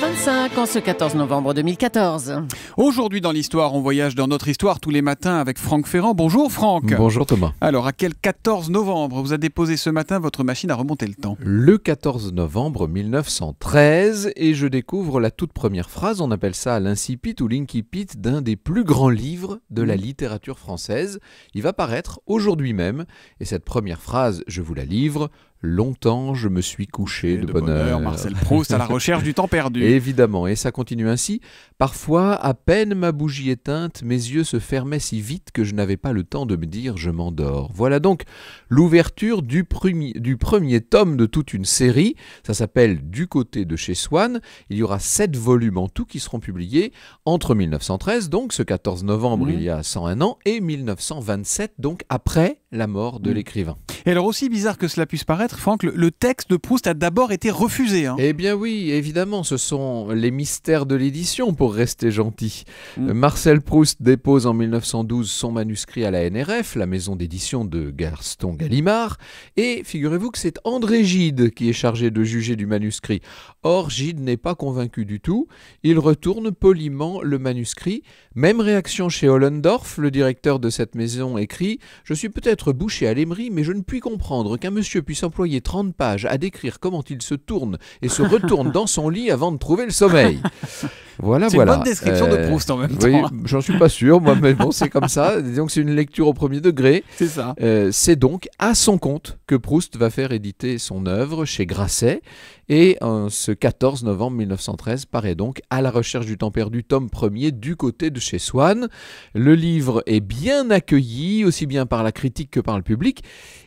25 en ce 14 novembre 2014. Aujourd'hui dans l'histoire, on voyage dans notre histoire tous les matins avec Franck Ferrand. Bonjour Franck. Bonjour Thomas. Alors à quel 14 novembre vous a déposé ce matin votre machine à remonter le temps Le 14 novembre 1913 et je découvre la toute première phrase, on appelle ça l'incipit ou l'incipit d'un des plus grands livres de la littérature française. Il va paraître aujourd'hui même et cette première phrase, je vous la livre, Longtemps, je me suis couché de, bonne, heure. Marcel Proust à la recherche du temps perdu. Évidemment, et ça continue ainsi. Parfois, à peine ma bougie éteinte, mes yeux se fermaient si vite que je n'avais pas le temps de me dire je m'endors. Voilà donc l'ouverture du, premier tome de toute une série. Ça s'appelle Du côté de chez Swann. Il y aura sept volumes en tout qui seront publiés entre 1913, donc ce 14 novembre mmh. il y a 101 ans, et 1927, donc après la mort de mmh. l'écrivain. Et alors, aussi bizarre que cela puisse paraître, Franck, le, texte de Proust a d'abord été refusé. Hein. Eh bien oui, évidemment, ce sont les mystères de l'édition, pour rester gentil. Mm. Euh, Marcel Proust dépose en 1912 son manuscrit à la NRF, la maison d'édition de Gaston Gallimard, et figurez-vous que c'est André Gide qui est chargé de juger du manuscrit. Or, Gide n'est pas convaincu du tout, il retourne poliment le manuscrit. Même réaction chez Hollendorf, le directeur de cette maison écrit « Je suis peut-être bouché à l'émerie, mais je ne puis comprendre qu'un monsieur puisse employer 30 pages à décrire comment il se tourne et se retourne dans son lit avant de trouver le sommeil. Voilà, voilà. une bonne description de euh, Proust en même oui, J'en suis pas sûr, moi, mais bon, c'est comme ça. disons que c'est une lecture au premier degré. C'est ça. Euh, c'est donc à son compte que Proust va faire éditer son œuvre chez Grasset. Et ce 14 novembre 1913 paraît donc À la recherche du temps perdu, tome premier du côté de chez Swann. Le livre est bien accueilli, aussi bien par la critique que par le public.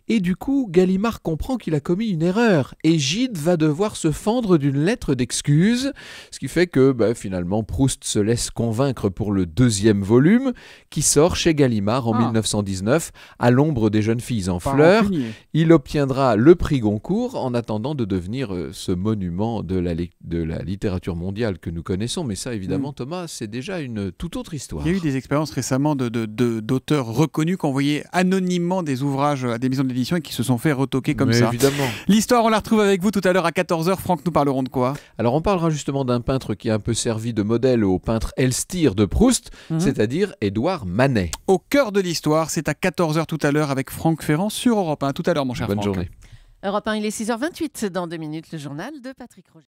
Et du coup, Gallimard comprend qu'il a commis une erreur. Et Gide va devoir se fendre d'une lettre d'excuse, ce qui fait que bah, finalement, Proust se laisse convaincre pour le deuxième volume, qui sort chez Gallimard en 1919, ah. à l'ombre des jeunes filles en fleurs. Il obtiendra le prix Goncourt en attendant de devenir euh, ce monument de la, littérature mondiale que nous connaissons. Mais ça, évidemment, mm. Thomas, c'est déjà une toute autre histoire. Il y a eu des expériences récemment d'auteurs de, reconnus qui envoyaient anonymement des ouvrages à des maisons d'édition et qui se sont fait retoquer comme ça. Évidemment. L'histoire, on la retrouve avec vous tout à l'heure à 14h. Franck, nous parlerons de quoi Alors, on parlera justement d'un peintre qui a un peu servi de modèle au peintre Elstir de Proust, mhm. c'est-à-dire Édouard Manet. Au cœur de l'histoire, c'est à 14h tout à l'heure avec Franck Ferrand sur Europe 1. Tout à l'heure, mon cher Bonne journée. Europe 1, il est 6h28. Dans deux minutes, le journal de Patrick Roger.